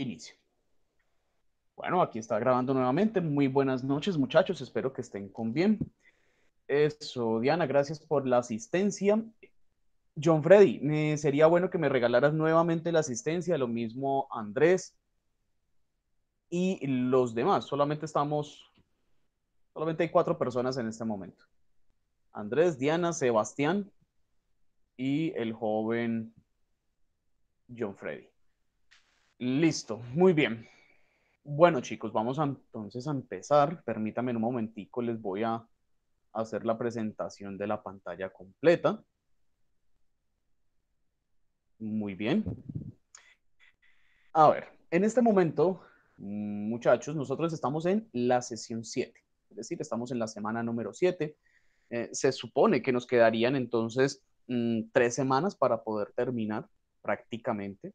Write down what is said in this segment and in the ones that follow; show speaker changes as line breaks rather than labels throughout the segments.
Inicio. Bueno, aquí está grabando nuevamente. Muy buenas noches, muchachos. Espero que estén con bien. Eso, Diana, gracias por la asistencia. John Freddy, me sería bueno que me regalaras nuevamente la asistencia, lo mismo Andrés y los demás. Solamente estamos, solamente hay cuatro personas en este momento. Andrés, Diana, Sebastián y el joven John Freddy. Listo, muy bien. Bueno, chicos, vamos entonces a empezar. Permítanme un momentico, les voy a hacer la presentación de la pantalla completa. Muy bien. A ver, en este momento, muchachos, nosotros estamos en la sesión 7, es decir, estamos en la semana número 7. Eh, se supone que nos quedarían entonces mm, tres semanas para poder terminar prácticamente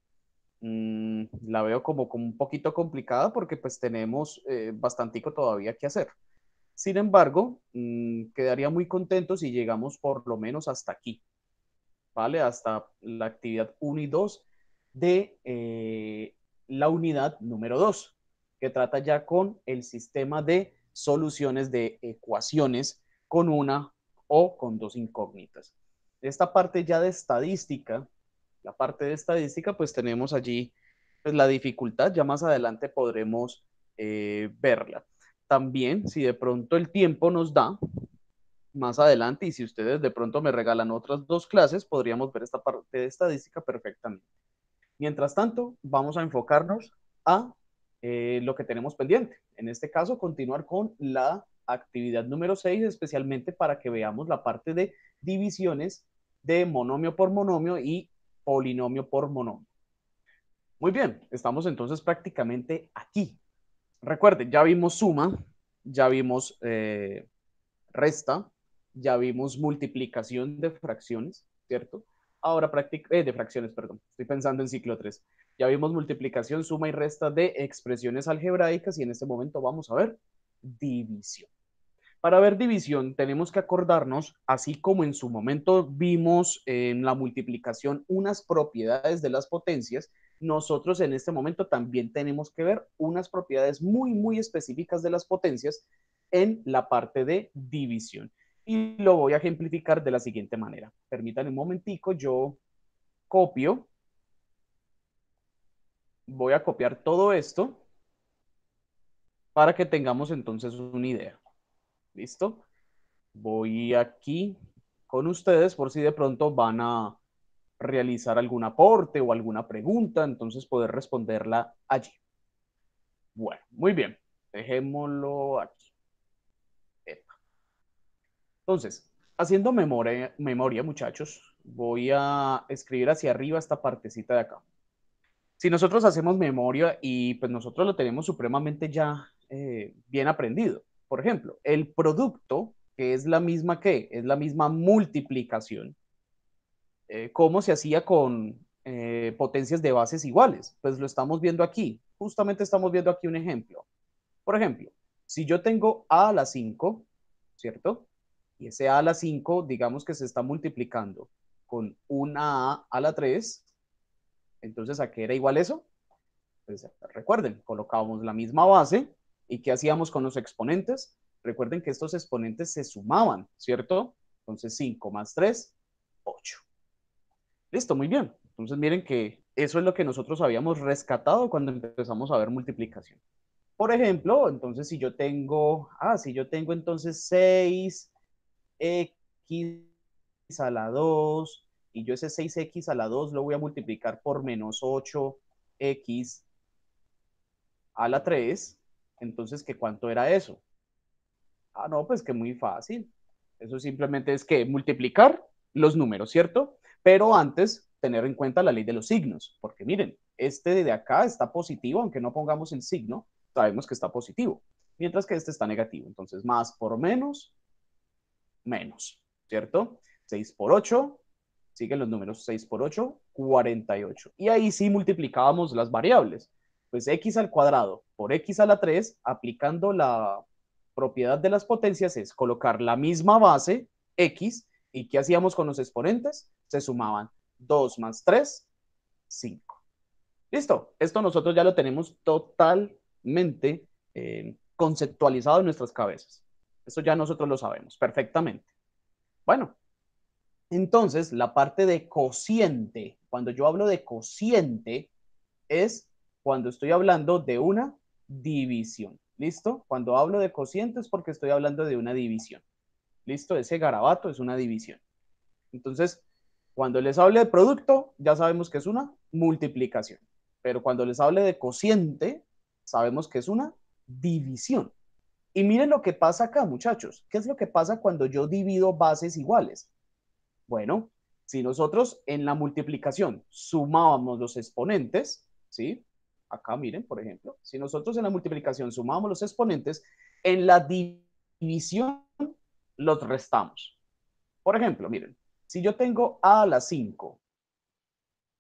Mm, la veo como, como un poquito complicada porque pues tenemos bastante eh, bastantico todavía que hacer. Sin embargo, mm, quedaría muy contento si llegamos por lo menos hasta aquí, ¿vale? Hasta la actividad 1 y 2 de eh, la unidad número 2, que trata ya con el sistema de soluciones de ecuaciones con una o con dos incógnitas. Esta parte ya de estadística la parte de estadística, pues tenemos allí pues, la dificultad, ya más adelante podremos eh, verla. También, si de pronto el tiempo nos da, más adelante, y si ustedes de pronto me regalan otras dos clases, podríamos ver esta parte de estadística perfectamente. Mientras tanto, vamos a enfocarnos a eh, lo que tenemos pendiente. En este caso, continuar con la actividad número 6, especialmente para que veamos la parte de divisiones de monomio por monomio y polinomio por monomio. Muy bien, estamos entonces prácticamente aquí. Recuerden, ya vimos suma, ya vimos eh, resta, ya vimos multiplicación de fracciones, ¿cierto? Ahora prácticamente, eh, de fracciones, perdón, estoy pensando en ciclo 3. Ya vimos multiplicación, suma y resta de expresiones algebraicas y en este momento vamos a ver división. Para ver división tenemos que acordarnos, así como en su momento vimos en la multiplicación unas propiedades de las potencias, nosotros en este momento también tenemos que ver unas propiedades muy, muy específicas de las potencias en la parte de división. Y lo voy a ejemplificar de la siguiente manera. Permítanme un momentico, yo copio. Voy a copiar todo esto para que tengamos entonces una idea. ¿Listo? Voy aquí con ustedes por si de pronto van a realizar algún aporte o alguna pregunta, entonces poder responderla allí. Bueno, muy bien. Dejémoslo aquí. Entonces, haciendo memoria, muchachos, voy a escribir hacia arriba esta partecita de acá. Si nosotros hacemos memoria y pues nosotros lo tenemos supremamente ya eh, bien aprendido, por ejemplo, el producto, que es la misma que, es la misma multiplicación, eh, ¿cómo se hacía con eh, potencias de bases iguales? Pues lo estamos viendo aquí. Justamente estamos viendo aquí un ejemplo. Por ejemplo, si yo tengo a a la 5, ¿cierto? Y ese a a la 5, digamos que se está multiplicando con una a a la 3, entonces, ¿a qué era igual eso? Pues, recuerden, colocábamos la misma base, ¿Y qué hacíamos con los exponentes? Recuerden que estos exponentes se sumaban, ¿cierto? Entonces 5 más 3, 8. Listo, muy bien. Entonces miren que eso es lo que nosotros habíamos rescatado cuando empezamos a ver multiplicación. Por ejemplo, entonces si yo tengo, ah, si yo tengo entonces 6x a la 2 y yo ese 6x a la 2 lo voy a multiplicar por menos 8x a la 3, entonces, ¿qué cuánto era eso? Ah, no, pues que muy fácil. Eso simplemente es que multiplicar los números, ¿cierto? Pero antes tener en cuenta la ley de los signos, porque miren, este de acá está positivo, aunque no pongamos el signo, sabemos que está positivo, mientras que este está negativo. Entonces, más por menos, menos, ¿cierto? 6 por 8, siguen los números 6 por 8, 48. Y ahí sí multiplicábamos las variables pues x al cuadrado por x a la 3, aplicando la propiedad de las potencias, es colocar la misma base, x, y ¿qué hacíamos con los exponentes? Se sumaban 2 más 3, 5. Listo, esto nosotros ya lo tenemos totalmente eh, conceptualizado en nuestras cabezas. Esto ya nosotros lo sabemos perfectamente. Bueno, entonces la parte de cociente, cuando yo hablo de cociente, es cuando estoy hablando de una división. ¿Listo? Cuando hablo de es porque estoy hablando de una división. ¿Listo? Ese garabato es una división. Entonces, cuando les hable de producto, ya sabemos que es una multiplicación. Pero cuando les hable de cociente, sabemos que es una división. Y miren lo que pasa acá, muchachos. ¿Qué es lo que pasa cuando yo divido bases iguales? Bueno, si nosotros en la multiplicación sumábamos los exponentes, ¿sí? Acá miren, por ejemplo, si nosotros en la multiplicación sumamos los exponentes, en la división los restamos. Por ejemplo, miren, si yo tengo a la 5,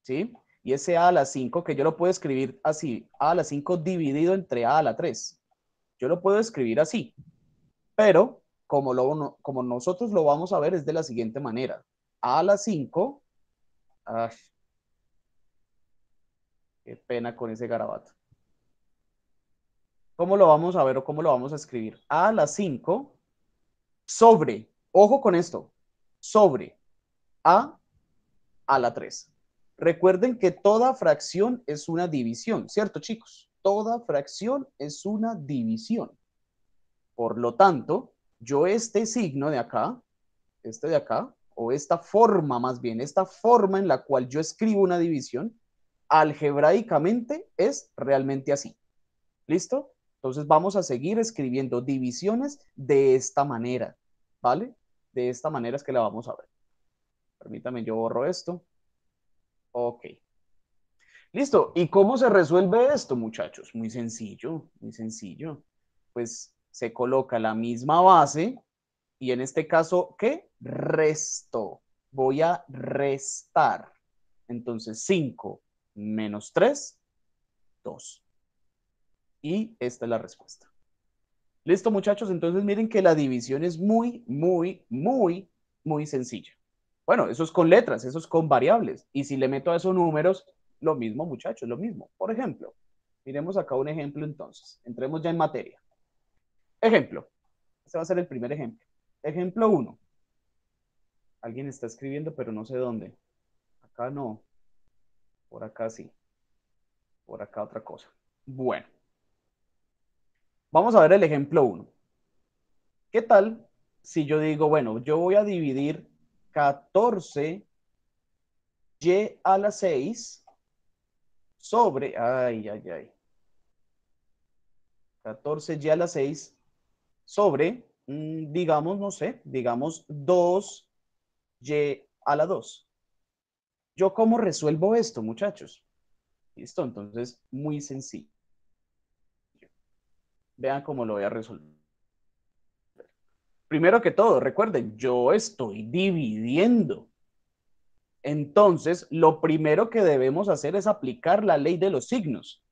¿sí? Y ese a a la 5, que yo lo puedo escribir así, a a la 5 dividido entre a la 3. Yo lo puedo escribir así, pero como, lo, como nosotros lo vamos a ver es de la siguiente manera. a a la 5, Qué pena con ese garabato. ¿Cómo lo vamos a ver o cómo lo vamos a escribir? A la 5 sobre, ojo con esto, sobre A a la 3. Recuerden que toda fracción es una división, ¿cierto chicos? Toda fracción es una división. Por lo tanto, yo este signo de acá, este de acá, o esta forma más bien, esta forma en la cual yo escribo una división, algebraicamente es realmente así. ¿Listo? Entonces vamos a seguir escribiendo divisiones de esta manera, ¿vale? De esta manera es que la vamos a ver. Permítame, yo borro esto. Ok. Listo. ¿Y cómo se resuelve esto, muchachos? Muy sencillo, muy sencillo. Pues se coloca la misma base y en este caso, ¿qué? Resto. Voy a restar. Entonces, 5 menos 3, 2. Y esta es la respuesta. Listo, muchachos. Entonces miren que la división es muy, muy, muy, muy sencilla. Bueno, eso es con letras, eso es con variables. Y si le meto a esos números, lo mismo, muchachos, lo mismo. Por ejemplo, miremos acá un ejemplo entonces. Entremos ya en materia. Ejemplo. Este va a ser el primer ejemplo. Ejemplo 1. Alguien está escribiendo, pero no sé dónde. Acá no. Por acá sí. Por acá otra cosa. Bueno. Vamos a ver el ejemplo 1. ¿Qué tal si yo digo, bueno, yo voy a dividir 14 y a la 6 sobre, ay, ay, ay, 14 y a la 6 sobre, mm, digamos, no sé, digamos 2 y a la 2. ¿Yo cómo resuelvo esto, muchachos? Listo, entonces, muy sencillo. Vean cómo lo voy a resolver. Primero que todo, recuerden, yo estoy dividiendo. Entonces, lo primero que debemos hacer es aplicar la ley de los signos.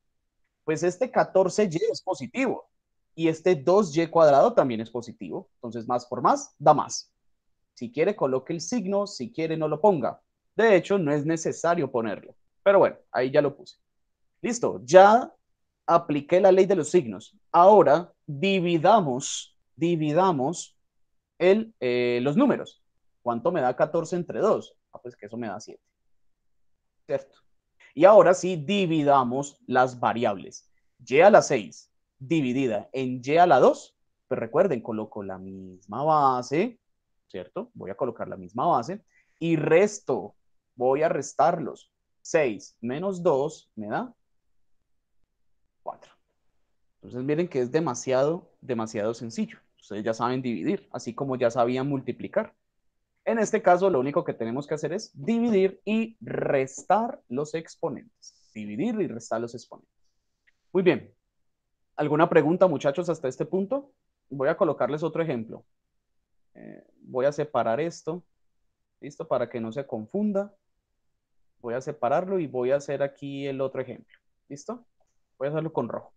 Pues este 14y es positivo y este 2y cuadrado también es positivo. Entonces, más por más da más. Si quiere, coloque el signo, si quiere, no lo ponga. De hecho, no es necesario ponerlo. Pero bueno, ahí ya lo puse. Listo, ya apliqué la ley de los signos. Ahora dividamos, dividamos el, eh, los números. ¿Cuánto me da 14 entre 2? Ah, pues que eso me da 7. ¿Cierto? Y ahora sí dividamos las variables. Y a la 6 dividida en Y a la 2. Pero pues recuerden, coloco la misma base, ¿cierto? Voy a colocar la misma base. Y resto voy a restarlos. 6 menos 2 me da 4. Entonces miren que es demasiado, demasiado sencillo. Ustedes ya saben dividir, así como ya sabían multiplicar. En este caso, lo único que tenemos que hacer es dividir y restar los exponentes. Dividir y restar los exponentes. Muy bien. ¿Alguna pregunta, muchachos, hasta este punto? Voy a colocarles otro ejemplo. Eh, voy a separar esto, ¿listo? Para que no se confunda voy a separarlo y voy a hacer aquí el otro ejemplo. ¿Listo? Voy a hacerlo con rojo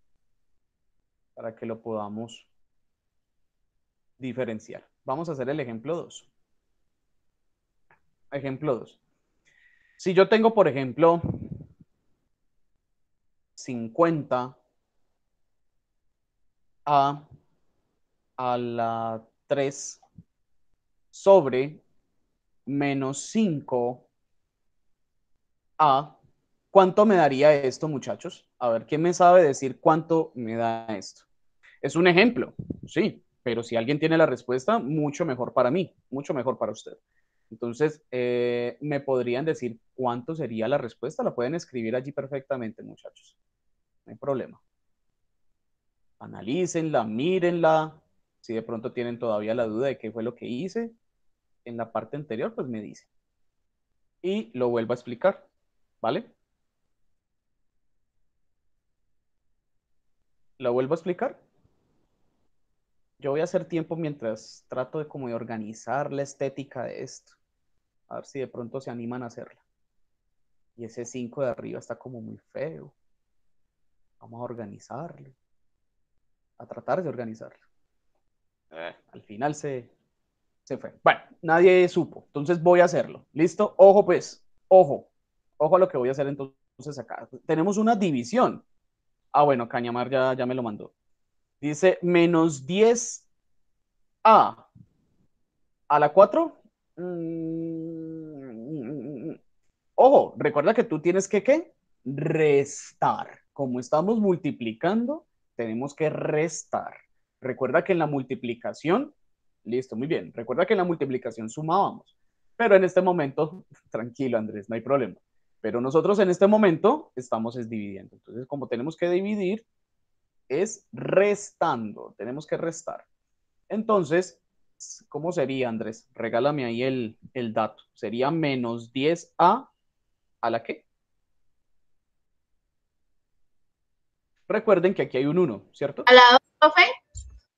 para que lo podamos diferenciar. Vamos a hacer el ejemplo 2. Ejemplo 2. Si yo tengo, por ejemplo, 50 a, la 3 sobre menos 5 a cuánto me daría esto, muchachos. A ver, ¿quién me sabe decir cuánto me da esto? Es un ejemplo, sí, pero si alguien tiene la respuesta, mucho mejor para mí, mucho mejor para usted. Entonces, eh, ¿me podrían decir cuánto sería la respuesta? La pueden escribir allí perfectamente, muchachos. No hay problema. Analícenla, mírenla. Si de pronto tienen todavía la duda de qué fue lo que hice en la parte anterior, pues me dicen. Y lo vuelvo a explicar. ¿Vale? ¿Lo vuelvo a explicar? Yo voy a hacer tiempo mientras trato de como de organizar la estética de esto. A ver si de pronto se animan a hacerla. Y ese 5 de arriba está como muy feo. Vamos a organizarlo. A tratar de organizarlo. Eh. Al final se, se fue. Bueno, nadie supo. Entonces voy a hacerlo. ¿Listo? Ojo pues. Ojo ojo a lo que voy a hacer entonces acá. Tenemos una división. Ah, bueno, Cañamar ya, me lo mandó. Dice menos 10 a a la 4. Mm, ojo, recuerda que tú tienes que ¿qué? restar. Como estamos multiplicando, tenemos que restar. Recuerda que en la multiplicación, listo, muy bien. Recuerda que en la multiplicación sumábamos. Pero en este momento, tranquilo Andrés, no hay problema. Pero nosotros en este momento estamos es dividiendo. Entonces, como tenemos que dividir, es restando, tenemos que restar. Entonces, ¿cómo sería, Andrés? Regálame ahí el, el dato. Sería menos 10a a la que. Recuerden que aquí hay un 1, ¿cierto? A la 2, profe.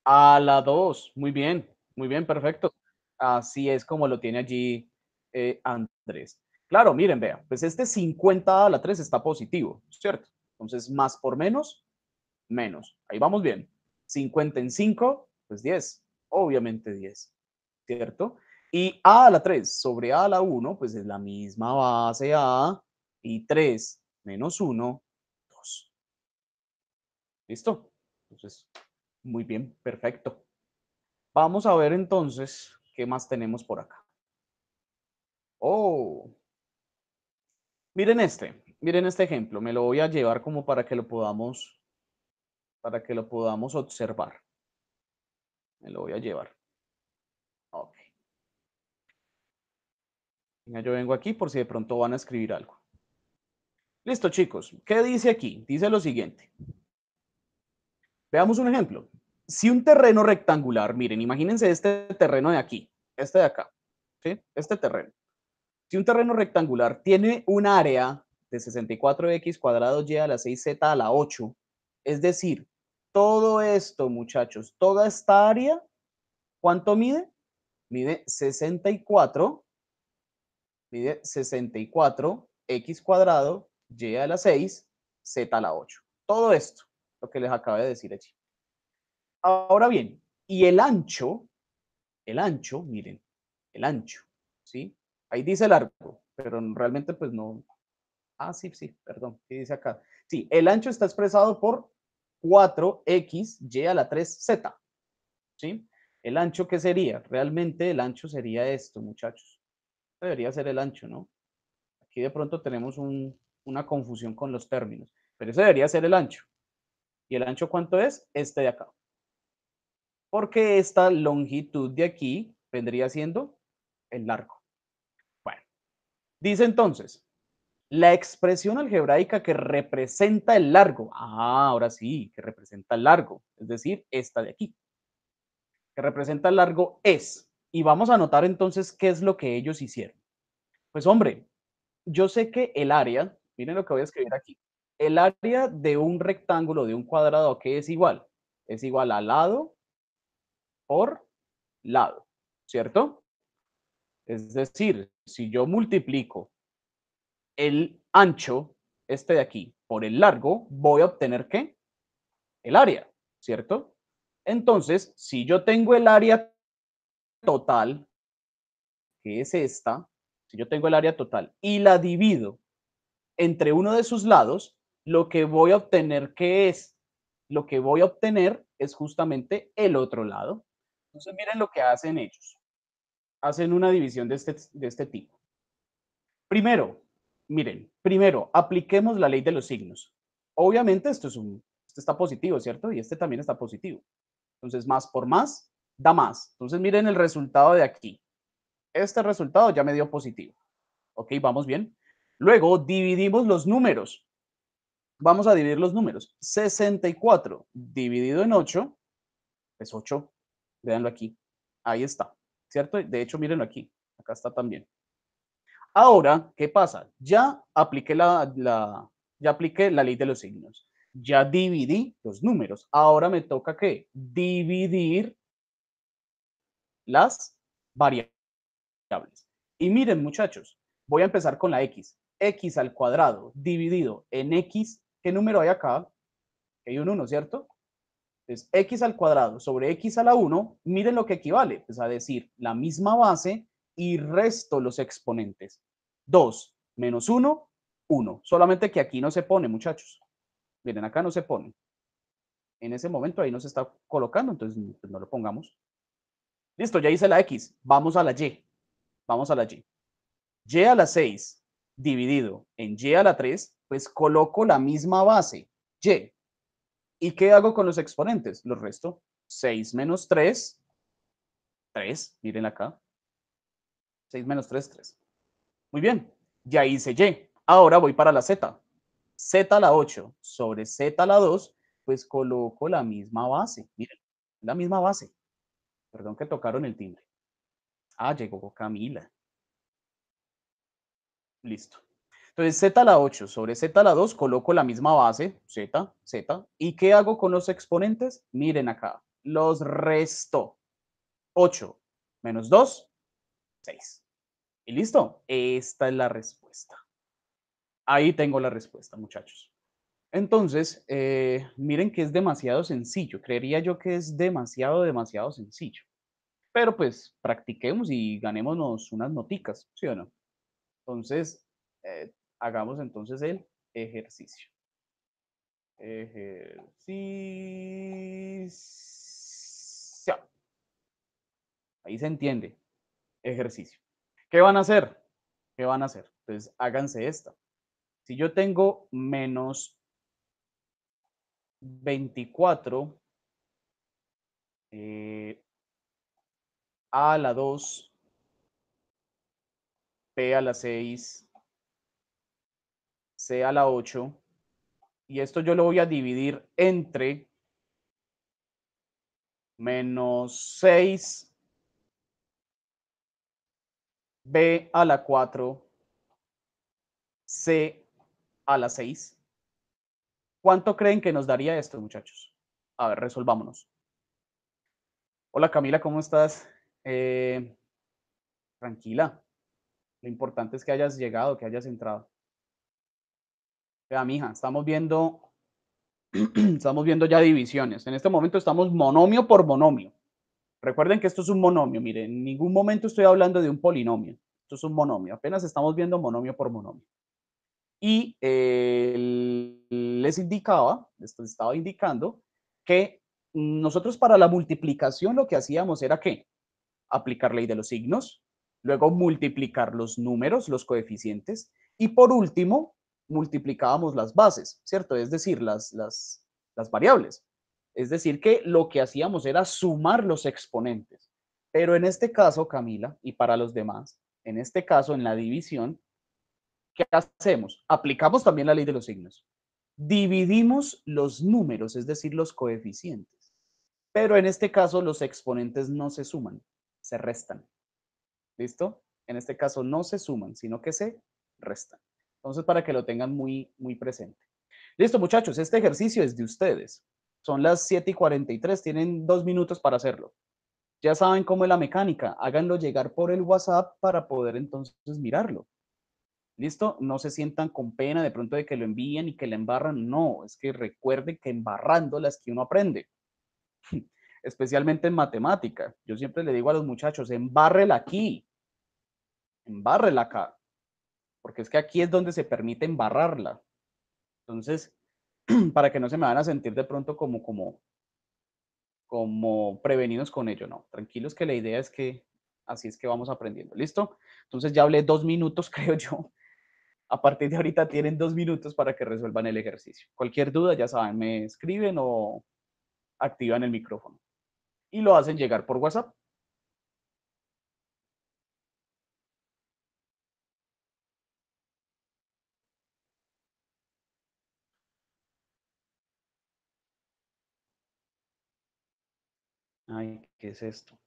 A la 2, muy bien, muy bien, perfecto. Así es como lo tiene allí eh, Andrés. Claro, miren, vea, pues este 50 a la 3 está positivo, ¿cierto? Entonces, más por menos, menos. Ahí vamos bien. 50 en 5, pues 10. Obviamente 10, ¿cierto? Y a a la 3 sobre a a la 1, pues es la misma base a. Y 3 menos 1, 2. ¿Listo? Entonces, muy bien, perfecto. Vamos a ver entonces qué más tenemos por acá. Oh, Miren este, miren este ejemplo, me lo voy a llevar como para que lo podamos, para que lo podamos observar. Me lo voy a llevar. Ok. Yo vengo aquí por si de pronto van a escribir algo. Listo, chicos. ¿Qué dice aquí? Dice lo siguiente. Veamos un ejemplo. Si un terreno rectangular, miren, imagínense este terreno de aquí, este de acá, ¿sí? este terreno. Si un terreno rectangular tiene un área de 64x cuadrado y a la 6z a la 8, es decir, todo esto, muchachos, toda esta área, ¿cuánto mide? Mide 64, mide 64 x cuadrado y a la 6, z a la 8. Todo esto, lo que les acabo de decir allí. Ahora bien, y el ancho, el ancho, miren, el ancho, ¿sí? Ahí dice el arco, pero realmente pues no. Ah, sí, sí, perdón, ¿qué dice acá? Sí, el ancho está expresado por 4x, a la 3, z. ¿Sí? ¿El ancho qué sería? Realmente el ancho sería esto, muchachos. Debería ser el ancho, ¿no? Aquí de pronto tenemos una confusión con los términos, pero ese debería ser el ancho. ¿Y el ancho cuánto es? Este de acá. Porque esta longitud de aquí vendría siendo el largo. Dice entonces, la expresión algebraica que representa el largo, ah, ahora sí, que representa el largo, es decir, esta de aquí, que representa el largo es, y vamos a notar entonces qué es lo que ellos hicieron. Pues hombre, yo sé que el área, miren lo que voy a escribir aquí, el área de un rectángulo, de un cuadrado, qué es igual? Es igual a lado por lado, ¿cierto? Es decir, si yo multiplico el ancho, este de aquí, por el largo, voy a obtener ¿qué? El área, ¿cierto? Entonces, si yo tengo el área total, que es esta, si yo tengo el área total y la divido entre uno de sus lados, lo que voy a obtener, ¿qué es? Lo que voy a obtener es justamente el otro lado. Entonces, miren lo que hacen ellos hacen una división de este, de este tipo. Primero, miren, primero, apliquemos la ley de los signos. Obviamente esto es un, está positivo, ¿cierto? Y este también está positivo. Entonces, más por más, da más. Entonces, miren el resultado de aquí. Este resultado ya me dio positivo. ¿Ok? ¿Vamos bien? Luego, dividimos los números. Vamos a dividir los números. 64 dividido en 8 es 8. Veanlo aquí. Ahí está. ¿cierto? De hecho, mírenlo aquí, acá está también. Ahora, ¿qué pasa? Ya apliqué la, ya apliqué la ley de los signos, ya dividí los números. Ahora me toca ¿qué? dividir las variables. Y miren, muchachos, voy a empezar con la x. x al cuadrado dividido en x, ¿qué número hay acá? Hay un 1, ¿cierto? Entonces, x al cuadrado sobre x a la 1, miren lo que equivale, es pues, a decir, la misma base y resto los exponentes. 2 menos 1, 1. Solamente que aquí no se pone, muchachos. Miren, acá no se pone. En ese momento ahí no se está colocando, entonces pues, no lo pongamos. Listo, ya hice la X. Vamos a la Y. Vamos a la Y. Y a la 6 dividido en Y a la 3, pues coloco la misma base. Y ¿Y qué hago con los exponentes? Los resto. 6 menos 3, 3, miren acá. 6 menos 3, 3. Muy bien, ya hice Y. Ahora voy para la Z. Z a la 8 sobre Z a la 2, pues coloco la misma base. Miren, la misma base. Perdón que tocaron el timbre. Ah, llegó Camila. Listo. Entonces z a la 8 sobre z a la 2 coloco la misma base, z, z. ¿Y qué hago con los exponentes? Miren acá, los resto. 8 menos 2, 6. ¿Y listo? Esta es la respuesta. Ahí tengo la respuesta, muchachos. Entonces, eh, miren que es demasiado sencillo. Creería yo que es demasiado, demasiado sencillo. Pero pues practiquemos y ganémonos unas noticas, ¿sí o no? Entonces, hagamos entonces el ejercicio. Ejercicio. Ahí se entiende. Ejercicio. ¿Qué van a hacer? ¿Qué van a hacer? Entonces, háganse esto Si yo tengo menos 24 eh, a la 2, p a la 6, a la 8, y esto yo lo voy a dividir entre menos 6 b a la 4 c a la 6. ¿Cuánto creen que nos daría esto, muchachos? A ver, resolvámonos. Hola Camila, ¿cómo estás? Eh, tranquila. Lo importante es que hayas llegado, que hayas entrado. Vea, mija, estamos viendo, estamos viendo ya divisiones. En este momento estamos monomio por monomio. Recuerden que esto es un monomio. Mire, en ningún momento estoy hablando de un polinomio. Esto es un monomio. Apenas estamos viendo monomio por monomio. Y eh, les indicaba, les estaba indicando que nosotros para la multiplicación lo que hacíamos era que aplicar ley de los signos, luego multiplicar los números, los coeficientes, y por último, multiplicábamos las bases, ¿cierto? Es decir, las, las, las variables. Es decir, que lo que hacíamos era sumar los exponentes. Pero en este caso, Camila, y para los demás, en este caso, en la división, ¿qué hacemos? Aplicamos también la ley de los signos. Dividimos los números, es decir, los coeficientes. Pero en este caso, los exponentes no se suman, se restan. ¿Listo? En este caso, no se suman, sino que se restan. Entonces, para que lo tengan muy, muy presente. Listo, muchachos, este ejercicio es de ustedes. Son las 7 y 43, tienen dos minutos para hacerlo. Ya saben cómo es la mecánica, háganlo llegar por el WhatsApp para poder entonces mirarlo. ¿Listo? No se sientan con pena de pronto de que lo envíen y que le embarran. No, es que recuerden que embarrando es que uno aprende. Especialmente en matemática. Yo siempre le digo a los muchachos, embárrela aquí. la acá porque es que aquí es donde se permite embarrarla. Entonces, para que no se me van a sentir de pronto como, como, como prevenidos con ello, no. Tranquilos que la idea es que así es que vamos aprendiendo, ¿listo? Entonces ya hablé dos minutos, creo yo. A partir de ahorita tienen dos minutos para que resuelvan el ejercicio. Cualquier duda, ya saben, me escriben o activan el micrófono. Y lo hacen llegar por WhatsApp. es esto.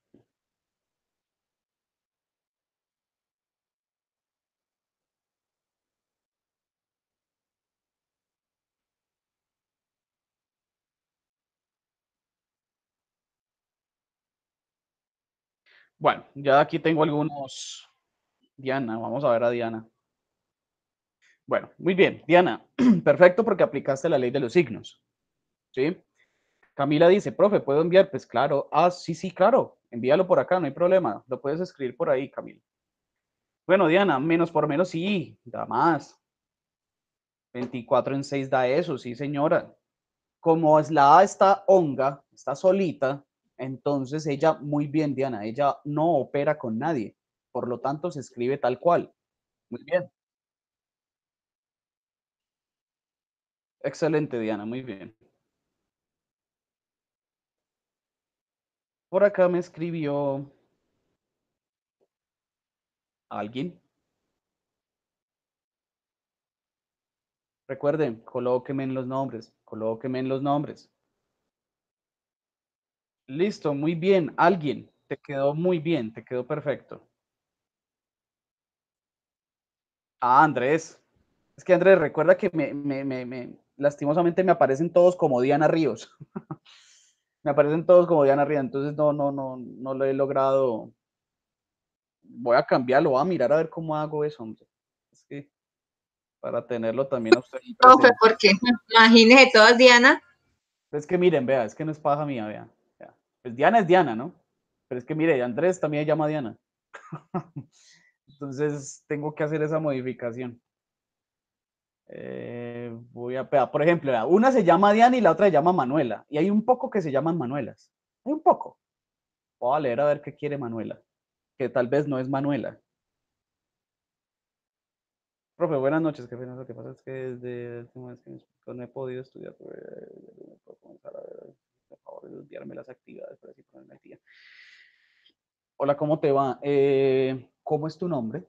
Bueno, ya aquí tengo algunos. Diana, vamos a ver a Diana. Bueno, muy bien, Diana, perfecto porque aplicaste la ley de los signos. ¿Sí? Camila dice, profe, ¿puedo enviar? Pues claro, ah, sí, sí, claro, envíalo por acá, no hay problema, lo puedes escribir por ahí, Camila. Bueno, Diana, menos por menos sí, da más. 24 en 6 da eso, sí, señora. Como es la A está honga, está solita, entonces ella, muy bien, Diana, ella no opera con nadie. Por lo tanto, se escribe tal cual. Muy bien. Excelente, Diana, muy bien. Por acá me escribió alguien. Recuerden, colóquenme en los nombres, colóquenme en los nombres. Listo, muy bien, alguien. Te quedó muy bien, te quedó perfecto. Ah, Andrés. Es que Andrés, recuerda que me, me, me lastimosamente me aparecen todos como Diana Ríos. me aparecen todos como Diana Ría, entonces no, no, no, no lo he logrado. Voy a cambiarlo, voy a mirar a ver cómo hago eso, hombre. Es que para tenerlo también a usted. porque imagínese todas Diana. Es que miren, vea, es que no es paja mía, vea. Pues Diana es Diana, ¿no? Pero es que mire, Andrés también llama Diana. Entonces tengo que hacer esa modificación. Eh, voy a pegar, por ejemplo, una se llama Diana y la otra se llama Manuela. Y hay un poco que se llaman Manuelas. Hay un poco. Voy a leer a ver qué quiere Manuela, que tal vez no es Manuela. Profe, buenas noches, qué que pasa es que desde el última vez que no he podido estudiar, pues, puedo comenzar a ver, por favor, desviarme las actividades para así ponerme al Hola, ¿cómo te va? Eh, ¿Cómo es tu nombre?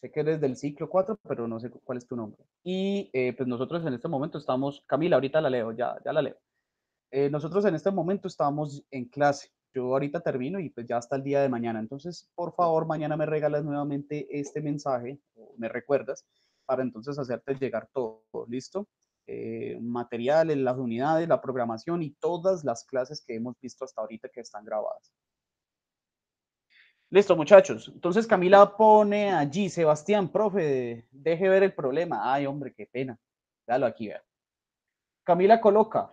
Sé que eres del ciclo 4, pero no sé cuál es tu nombre. Y eh, pues nosotros en este momento estamos, Camila, ahorita la leo, ya, ya la leo. Eh, nosotros en este momento estamos en clase. Yo ahorita termino y pues ya hasta el día de mañana. Entonces, por favor, mañana me regalas nuevamente este mensaje, o me recuerdas, para entonces hacerte llegar todo, ¿listo? Eh, materiales, las unidades, la programación y todas las clases que hemos visto hasta ahorita que están grabadas. Listo, muchachos. Entonces Camila pone allí, Sebastián, profe, deje ver el problema. Ay, hombre, qué pena. Dalo aquí, vea. Camila coloca.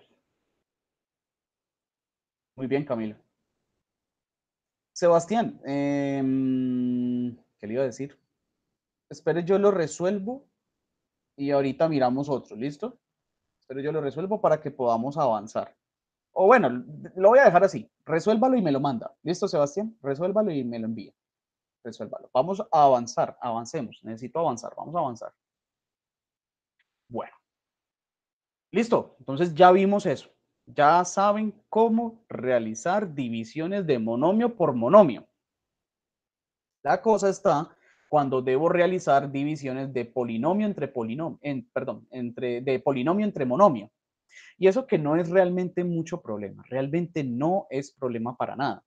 Muy bien, Camila. Sebastián, em, ¿qué le iba a decir? Espere, yo lo resuelvo y ahorita miramos otro, ¿listo? Espere, yo lo resuelvo para que podamos avanzar. O bueno, lo voy a dejar así. Resuélvalo y me lo manda. ¿Listo, Sebastián? Resuélvalo y me lo envía. Resuélvalo. Vamos a avanzar. Avancemos. Necesito avanzar. Vamos a avanzar. Bueno. Listo. Entonces ya vimos eso. Ya saben cómo realizar divisiones de monomio por monomio. La cosa está cuando debo realizar divisiones de polinomio entre polinomio, perdón, entre, de polinomio entre monomio. Y eso que no es realmente mucho problema, realmente no es problema para nada.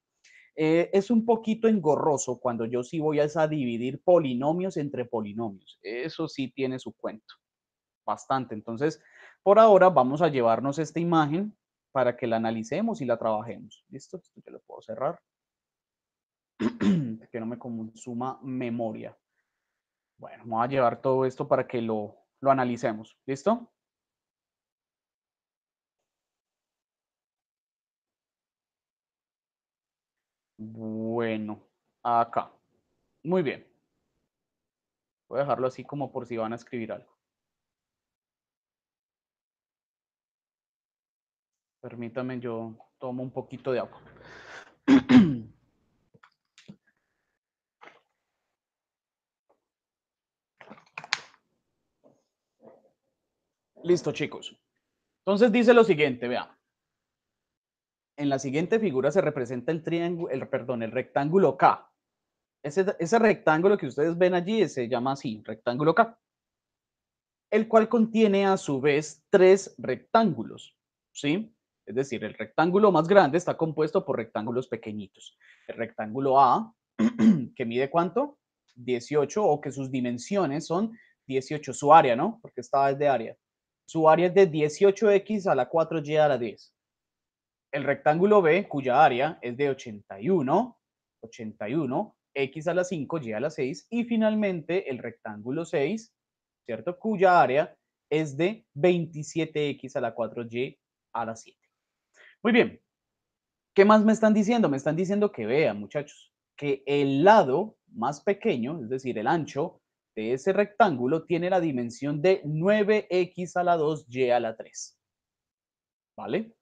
Eh, es un poquito engorroso cuando yo sí voy a, dividir polinomios entre polinomios. Eso sí tiene su cuento, bastante. Entonces, por ahora vamos a llevarnos esta imagen para que la analicemos y la trabajemos. ¿Listo? Esto ya lo puedo cerrar. que no me consuma memoria. Bueno, vamos a llevar todo esto para que lo, lo analicemos. ¿Listo? Bueno, acá. Muy bien. Voy a dejarlo así como por si van a escribir algo. Permítame, yo tomo un poquito de agua. Listo, chicos. Entonces dice lo siguiente, vean en la siguiente figura se representa el triángulo, el, perdón, el rectángulo K. Ese, ese rectángulo que ustedes ven allí se llama así, rectángulo K, el cual contiene a su vez tres rectángulos, ¿sí? Es decir, el rectángulo más grande está compuesto por rectángulos pequeñitos. El rectángulo A, que mide cuánto? 18, o que sus dimensiones son 18, su área, ¿no? Porque esta es de área. Su área es de 18x a la 4y a la 10 el rectángulo B, cuya área es de 81, 81, x a la 5, y a la 6, y finalmente el rectángulo 6, ¿cierto? Cuya área es de 27x a la 4y a la 7. Muy bien, ¿qué más me están diciendo? Me están diciendo que vean, muchachos, que el lado más pequeño, es decir, el ancho de ese rectángulo, tiene la dimensión de 9x a la 2y a la 3. ¿Vale?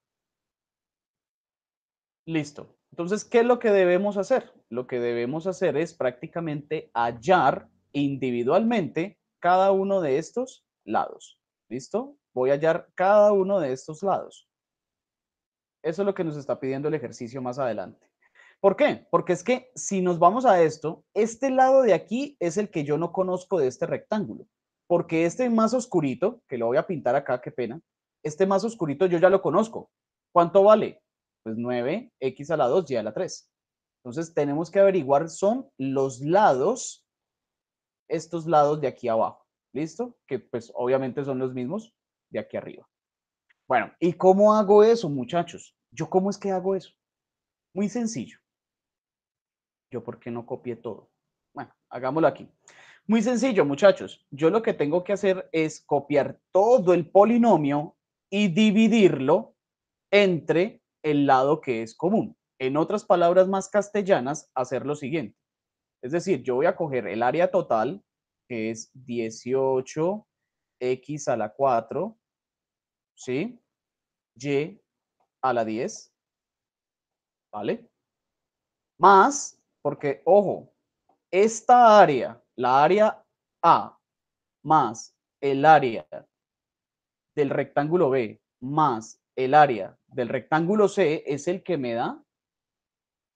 Listo. Entonces, ¿qué es lo que debemos hacer? Lo que debemos hacer es prácticamente hallar individualmente cada uno de estos lados. ¿Listo? Voy a hallar cada uno de estos lados. Eso es lo que nos está pidiendo el ejercicio más adelante. ¿Por qué? Porque es que si nos vamos a esto, este lado de aquí es el que yo no conozco de este rectángulo. Porque este más oscurito, que lo voy a pintar acá, qué pena, este más oscurito yo ya lo conozco. ¿Cuánto vale? pues 9x a la 2 y a la 3. Entonces tenemos que averiguar son los lados, estos lados de aquí abajo, ¿listo? Que pues obviamente son los mismos de aquí arriba. Bueno, ¿y cómo hago eso, muchachos? ¿Yo cómo es que hago eso? Muy sencillo. ¿Yo por qué no copié todo? Bueno, hagámoslo aquí. Muy sencillo, muchachos. Yo lo que tengo que hacer es copiar todo el polinomio y dividirlo entre el lado que es común. En otras palabras más castellanas, hacer lo siguiente. Es decir, yo voy a coger el área total, que es 18x a la 4, ¿sí? Y a la 10, ¿vale? Más, porque, ojo, esta área, la área A, más el área del rectángulo B, más el área del rectángulo C es el que me da,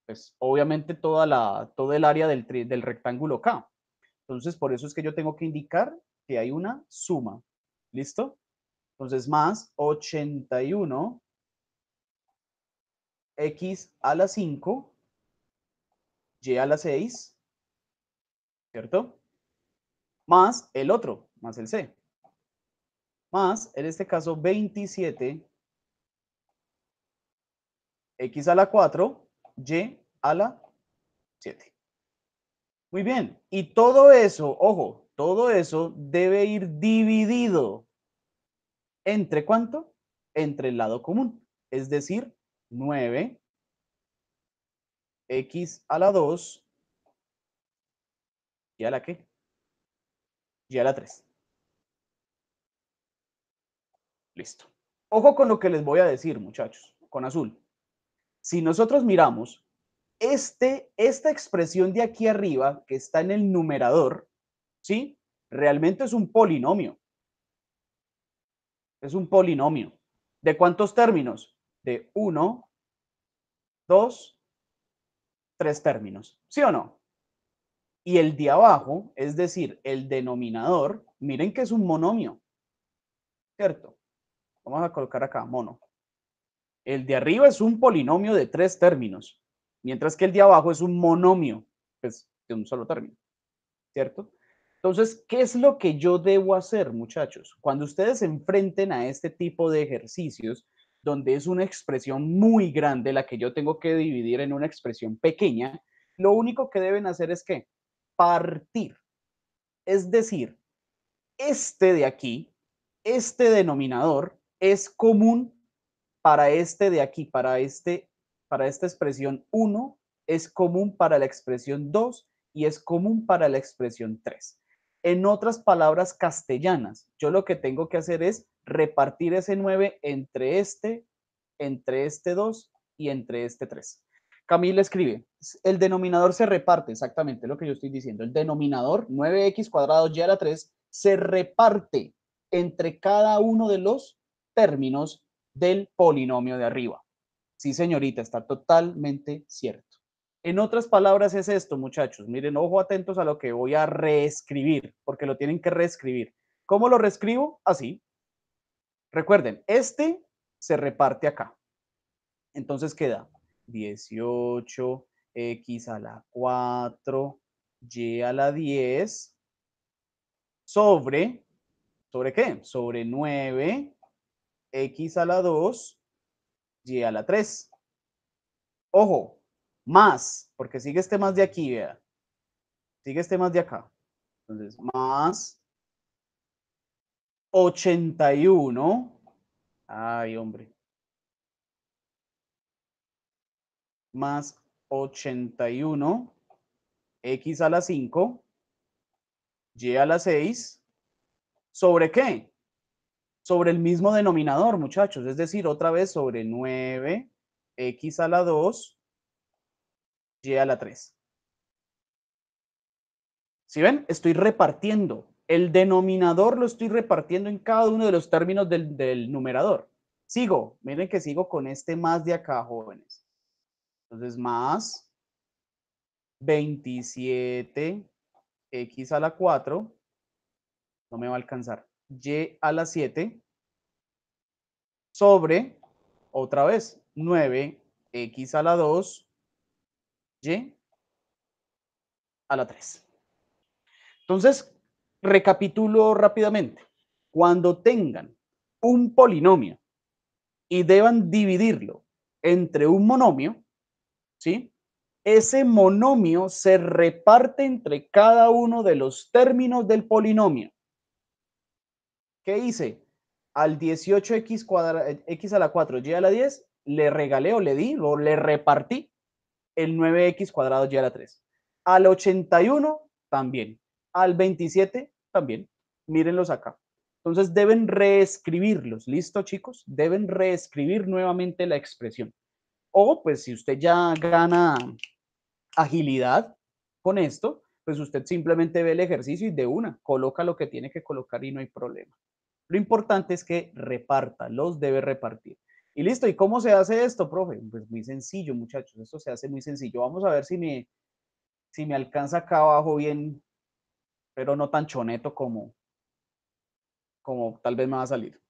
pues obviamente toda la, todo el área del, del rectángulo K. Entonces, por eso es que yo tengo que indicar que hay una suma. ¿Listo? Entonces, más 81 x a la 5, y a la 6, ¿cierto? Más el otro, más el c. Más, en este caso, 27 x a la 4, y a la 7. Muy bien, y todo eso, ojo, todo eso debe ir dividido entre cuánto? Entre el lado común, es decir, 9, x a la 2, y a la qué? Y a la 3. Listo. Ojo con lo que les voy a decir, muchachos, con azul si nosotros miramos este, esta expresión de aquí arriba, que está en el numerador, ¿sí? Realmente es un polinomio. Es un polinomio. ¿De cuántos términos? De uno, dos, tres términos. ¿Sí o no? Y el de abajo, es decir, el denominador, miren que es un monomio. ¿Cierto? Vamos a colocar acá, mono. El de arriba es un polinomio de tres términos, mientras que el de abajo es un monomio, es pues, de un solo término, ¿cierto? Entonces, ¿qué es lo que yo debo hacer, muchachos? Cuando ustedes se enfrenten a este tipo de ejercicios, donde es una expresión muy grande la que yo tengo que dividir en una expresión pequeña, lo único que deben hacer es que partir. Es decir, este de aquí, este denominador, es común para este de aquí, para, este, para esta expresión 1, es común para la expresión 2 y es común para la expresión 3. En otras palabras castellanas, yo lo que tengo que hacer es repartir ese 9 entre este, entre este 2 y entre este 3. Camila escribe, el denominador se reparte, exactamente lo que yo estoy diciendo. El denominador 9x cuadrado y a la 3 se reparte entre cada uno de los términos del polinomio de arriba. Sí, señorita, está totalmente cierto. En otras palabras es esto, muchachos. Miren, ojo atentos a lo que voy a reescribir, porque lo tienen que reescribir. ¿Cómo lo reescribo? Así. Recuerden, este se reparte acá. Entonces queda 18, x a la 4, y a la 10, sobre, ¿sobre qué? Sobre 9, x a la 2, y a la 3. Ojo, más, porque sigue este más de aquí, vea. Sigue este más de acá. Entonces, más 81. Ay, hombre. Más 81. X a la 5. Y a la 6. ¿Sobre qué? sobre el mismo denominador, muchachos, es decir, otra vez sobre 9x a la 2, y a la 3. Si ¿Sí ven, estoy repartiendo. El denominador lo estoy repartiendo en cada uno de los términos del, del numerador. Sigo, miren que sigo con este más de acá, jóvenes. Entonces, más 27x a la 4. No me va a alcanzar y a la 7 sobre, otra vez, 9x a la 2, y a la 3. Entonces, recapitulo rápidamente. Cuando tengan un polinomio y deban dividirlo entre un monomio, ¿sí? Ese monomio se reparte entre cada uno de los términos del polinomio. ¿Qué hice? Al 18x a la 4, y a la 10, le regalé o le di, o le repartí el 9x cuadrado y a la 3. Al 81 también. Al 27 también. Mírenlos acá. Entonces deben reescribirlos. ¿Listo, chicos? Deben reescribir nuevamente la expresión. O pues si usted ya gana agilidad con esto, pues usted simplemente ve el ejercicio y de una coloca lo que tiene que colocar y no hay problema. Lo importante es que reparta, los debe repartir. Y listo, ¿y cómo se hace esto, profe? Pues muy sencillo, muchachos, esto se hace muy sencillo. Vamos a ver si me, si me alcanza acá abajo bien, pero no tan choneto como, como tal vez me va a salir.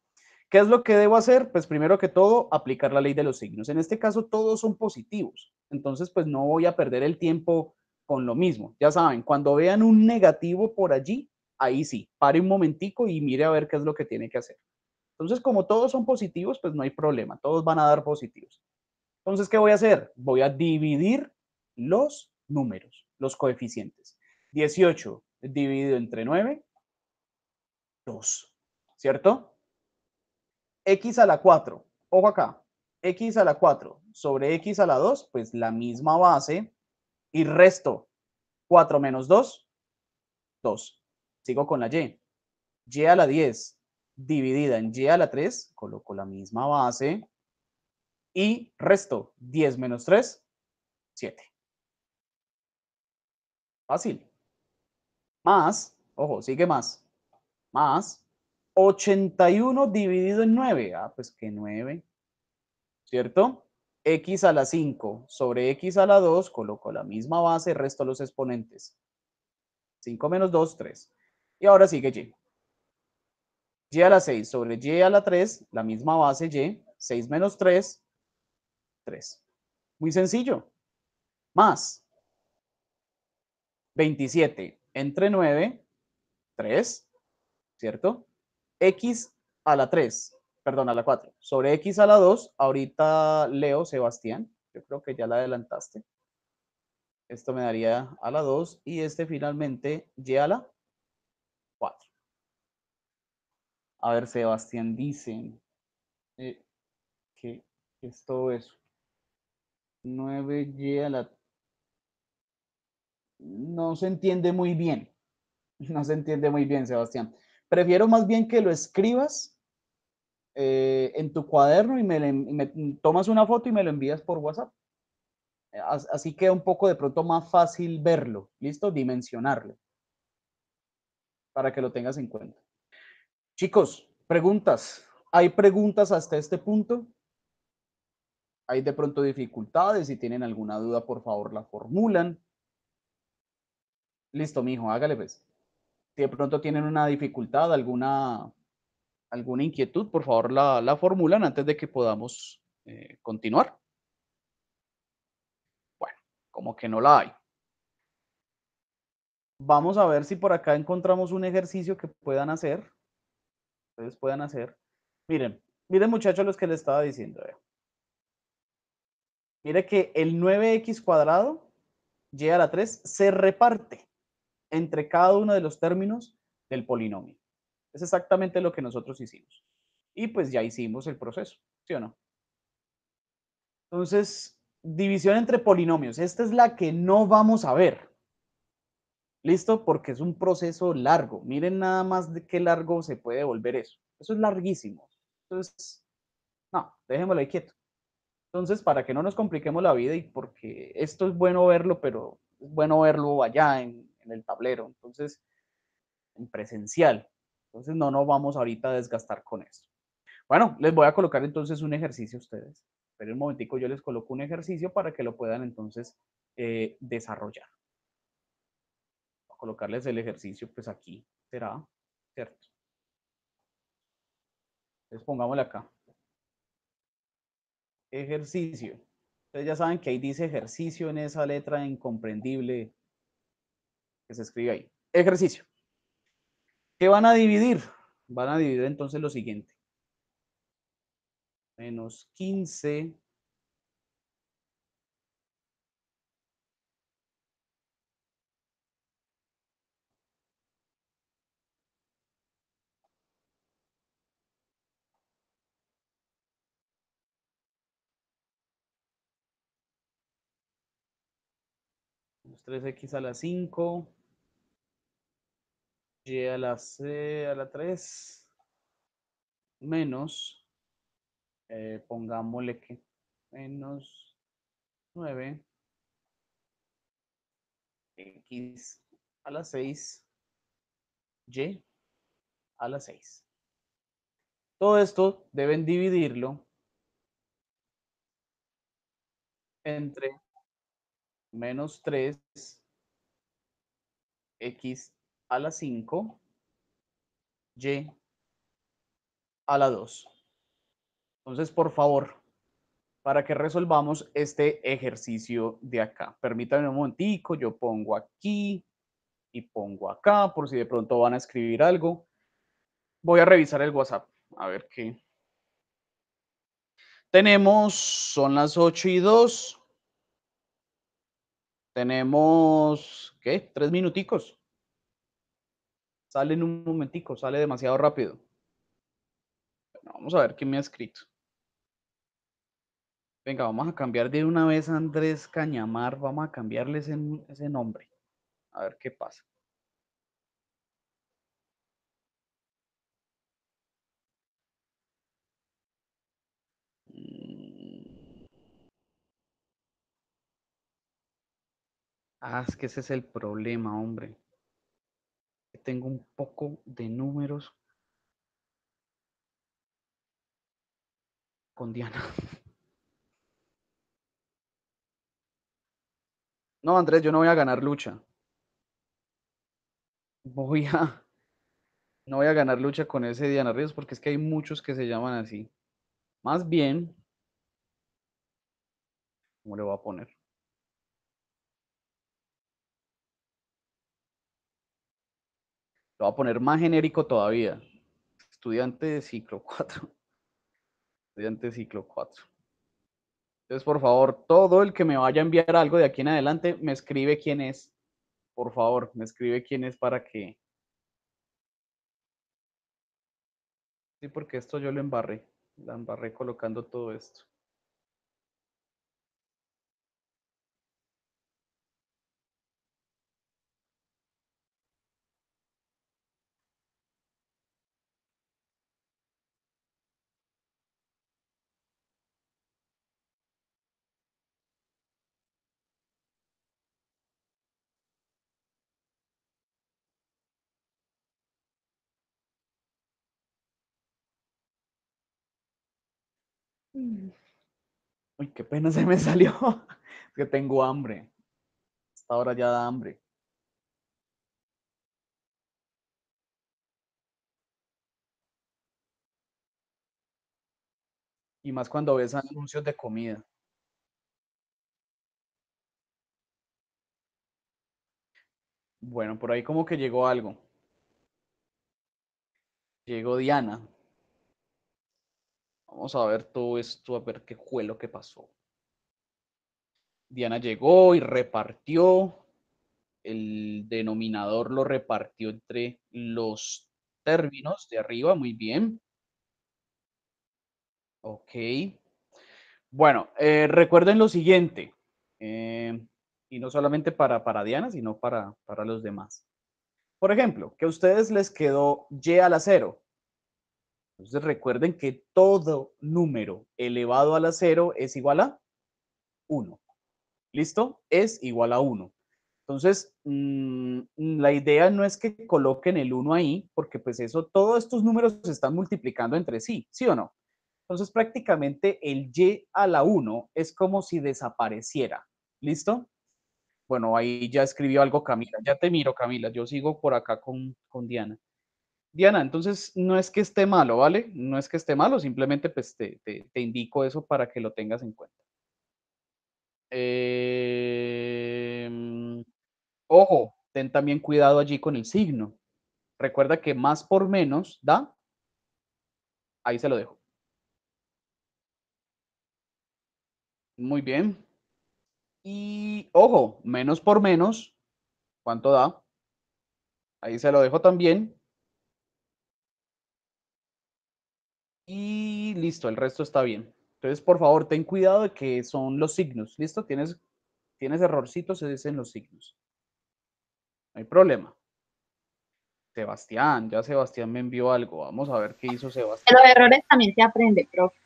¿Qué es lo que debo hacer? Pues primero que todo, aplicar la ley de los signos. En este caso, todos son positivos. Entonces, pues no voy a perder el tiempo con lo mismo. Ya saben, cuando vean un negativo por allí, ahí sí, pare un momentico y mire a ver qué es lo que tiene que hacer. Entonces, como todos son positivos, pues no hay problema, todos van a dar positivos. Entonces, ¿qué voy a hacer? Voy a dividir los números, los coeficientes. 18 dividido entre 9, 2, ¿cierto? X a la 4, ojo acá, X a la 4 sobre X a la 2, pues la misma base, y resto 4 menos 2, 2. Sigo con la Y. Y a la 10 dividida en Y a la 3, coloco la misma base y resto 10 menos 3, 7. Fácil. Más, ojo, sigue más. Más 81 dividido en 9. Ah, pues que 9. ¿Cierto? x a la 5 sobre x a la 2, coloco la misma base, resto los exponentes. 5 menos 2, 3. Y ahora sigue y. y a la 6 sobre y a la 3, la misma base y, 6 menos 3, 3. Muy sencillo. Más 27 entre 9, 3, ¿cierto? x a la 3 perdón, a la 4. Sobre x a la 2, ahorita leo, Sebastián, yo creo que ya la adelantaste. Esto me daría a la 2 y este finalmente y a la 4. A ver, Sebastián, dicen eh, que es todo eso. 9y a la... No se entiende muy bien. No se entiende muy bien, Sebastián. Prefiero más bien que lo escribas eh, en tu cuaderno y me, tomas una foto y me lo envías por WhatsApp. Así queda un poco de pronto más fácil verlo, ¿listo? Dimensionarlo. Para que lo tengas en cuenta. Chicos, preguntas. ¿Hay preguntas hasta este punto? ¿Hay de pronto dificultades? Si tienen alguna duda, por favor, la formulan. Listo, mijo, hágale pues. Si de pronto tienen una dificultad, alguna alguna inquietud, por favor la, formulan antes de que podamos eh, continuar. Bueno, como que no la hay. Vamos a ver si por acá encontramos un ejercicio que puedan hacer. Ustedes puedan hacer. Miren, miren muchachos los que les estaba diciendo. Mire que el 9x cuadrado, llega a la 3, se reparte entre cada uno de los términos del polinomio. Es exactamente lo que nosotros hicimos. Y pues ya hicimos el proceso, ¿sí o no? Entonces, división entre polinomios. Esta es la que no vamos a ver. ¿Listo? Porque es un proceso largo. Miren nada más de qué largo se puede volver eso. Eso es larguísimo. Entonces, no, dejémoslo ahí quieto. Entonces, para que no nos compliquemos la vida y porque esto es bueno verlo, pero es bueno verlo allá en, en el tablero. Entonces, en presencial. Entonces no nos vamos ahorita a desgastar con eso. Bueno, les voy a colocar entonces un ejercicio a ustedes. Pero un momentico, yo les coloco un ejercicio para que lo puedan entonces eh, desarrollar. Voy a colocarles el ejercicio, pues aquí será, ¿cierto? Entonces pongámosle acá. Ejercicio. Ustedes ya saben que ahí dice ejercicio en esa letra incomprendible que se escribe ahí. Ejercicio. ¿Qué van a dividir? Van a dividir entonces lo siguiente. Menos 15 3x a la 5 y a la C, a la 3 menos, eh, pongámosle que menos 9 x a la 6 y a la 6. Todo esto deben dividirlo entre menos 3 x a la 5, Y a la 2. Entonces, por favor, para que resolvamos este ejercicio de acá. Permítanme un momentico, yo pongo aquí y pongo acá, por si de pronto van a escribir algo. Voy a revisar el WhatsApp, a ver qué. Tenemos, son las 8 y 2. Tenemos, ¿qué? Tres minuticos. Sale en un momentico, sale demasiado rápido. vamos a ver qué me ha escrito. Venga, vamos a cambiar de una vez a Andrés Cañamar. Vamos a cambiarle ese, ese nombre. A ver qué pasa. Mm. Ah, es que ese es el problema, hombre tengo un poco de números con Diana. No, Andrés, yo no voy a ganar lucha. Voy a. No voy a ganar lucha con ese Diana Ríos porque es que hay muchos que se llaman así. Más bien. ¿Cómo le voy a poner? Lo voy a poner más genérico todavía. Estudiante de ciclo 4. Estudiante de ciclo 4. Entonces, por favor, todo el que me vaya a enviar algo de aquí en adelante, me escribe quién es. Por favor, me escribe quién es para que... Sí, porque esto yo lo embarré. La embarré colocando todo esto. Mm. Uy, qué pena se me salió. que tengo hambre. Hasta ahora ya da hambre. Y más cuando ves anuncios de comida. Bueno, por ahí como que llegó algo. Llegó Diana. Vamos a ver todo esto, a ver qué fue lo que pasó. Diana llegó y repartió. El denominador lo repartió entre los términos de arriba, muy bien. Ok. Bueno, eh, recuerden lo siguiente, eh, y no solamente para, para Diana, sino para, para los demás. Por ejemplo, que a ustedes les quedó Y al cero. Entonces recuerden que todo número elevado a la 0 es igual a 1. ¿Listo? Es igual a 1. Entonces, mm, la idea no es que coloquen el 1 ahí, porque pues eso, todos estos números se están multiplicando entre sí, ¿sí o no? Entonces, prácticamente el y a la 1 es como si desapareciera, ¿listo? Bueno, ahí ya escribió algo Camila, ya te miro Camila, yo sigo por acá con Diana. Diana, entonces no es que esté malo, ¿vale? No es que esté malo, simplemente pues te, indico eso para que lo tengas en cuenta. Em, ojo, ten también cuidado allí con el signo. Recuerda que más por menos da. Ahí se lo dejo. Muy bien. Y ojo, menos por menos, ¿cuánto da? Ahí se lo dejo también. y listo, el resto está bien. Entonces, por favor, ten cuidado de que son los signos. ¿Listo? Tienes, tienes errorcitos, se dicen los signos. No hay problema. Sebastián, ya Sebastián me envió algo. Vamos a ver qué hizo Sebastián. Los errores también se aprende, profe.